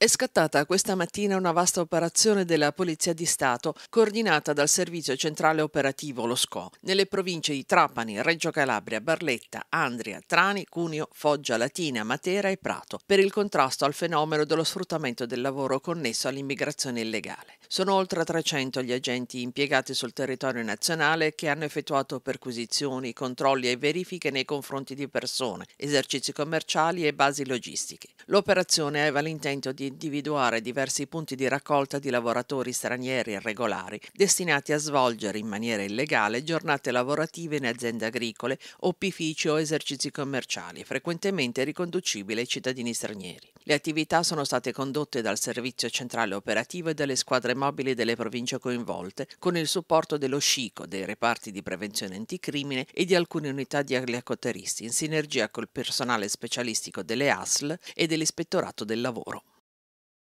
È scattata questa mattina una vasta operazione della Polizia di Stato, coordinata dal Servizio Centrale Operativo, lo SCO, nelle province di Trapani, Reggio Calabria, Barletta, Andria, Trani, Cuneo, Foggia, Latina, Matera e Prato, per il contrasto al fenomeno dello sfruttamento del lavoro connesso all'immigrazione illegale. Sono oltre 300 gli agenti impiegati sul territorio nazionale che hanno effettuato perquisizioni, controlli e verifiche nei confronti di persone, esercizi commerciali e basi logistiche. L'operazione aveva l'intento di individuare diversi punti di raccolta di lavoratori stranieri irregolari destinati a svolgere in maniera illegale giornate lavorative in aziende agricole, opifici o esercizi commerciali, frequentemente riconducibili ai cittadini stranieri. Le attività sono state condotte dal Servizio Centrale Operativo e dalle squadre mobili delle province coinvolte, con il supporto dello SCICO, dei reparti di prevenzione anticrimine e di alcune unità di eliacotteristi, in sinergia col personale specialistico delle ASL e dell'Ispettorato del Lavoro.